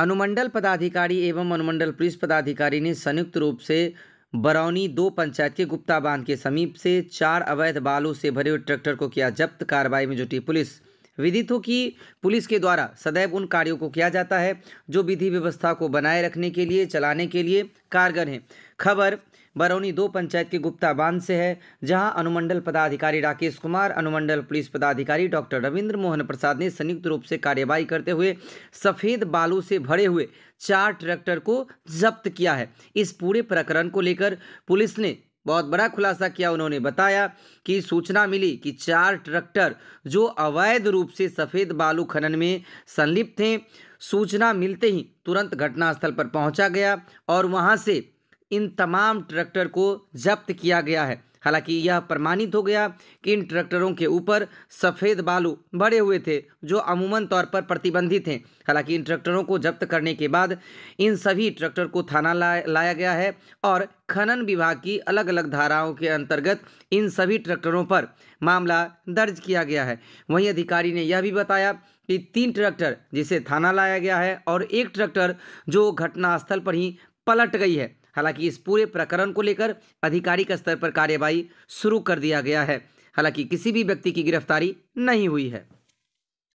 अनुमंडल पदाधिकारी एवं अनुमंडल पुलिस पदाधिकारी ने संयुक्त रूप से बरौनी दो पंचायत के गुप्ता बांध के समीप से चार अवैध बालों से भरे हुए ट्रैक्टर को किया जब्त कार्रवाई में जुटी पुलिस विदित हो कि पुलिस के द्वारा सदैव उन कार्यों को किया जाता है जो विधि व्यवस्था को बनाए रखने के लिए चलाने के लिए कारगर हैं खबर बरौनी दो पंचायत के गुप्ता बांध से है जहां अनुमंडल पदाधिकारी राकेश कुमार अनुमंडल पुलिस पदाधिकारी डॉक्टर रविंद्र मोहन प्रसाद ने संयुक्त रूप से कार्यवाही करते हुए सफ़ेद बालू से भरे हुए चार ट्रैक्टर को जब्त किया है इस पूरे प्रकरण को लेकर पुलिस ने बहुत बड़ा खुलासा किया उन्होंने बताया कि सूचना मिली कि चार ट्रैक्टर जो अवैध रूप से सफ़ेद बालू खनन में संलिप्त थे सूचना मिलते ही तुरंत घटनास्थल पर पहुंचा गया और वहां से इन तमाम ट्रैक्टर को जब्त किया गया है हालांकि यह प्रमाणित हो गया कि इन ट्रैक्टरों के ऊपर सफ़ेद बालू भरे हुए थे जो अमूमन तौर पर प्रतिबंधित हैं हालांकि इन ट्रैक्टरों को जब्त करने के बाद इन सभी ट्रैक्टर को थाना ला, लाया गया है और खनन विभाग की अलग अलग धाराओं के अंतर्गत इन सभी ट्रैक्टरों पर मामला दर्ज किया गया है वहीं अधिकारी ने यह भी बताया कि तीन ट्रैक्टर जिसे थाना लाया गया है और एक ट्रैक्टर जो घटनास्थल पर ही पलट गई है हालांकि इस पूरे प्रकरण को लेकर आधिकारिक स्तर पर कार्यवाही शुरू कर दिया गया है हालांकि किसी भी व्यक्ति की गिरफ्तारी नहीं हुई है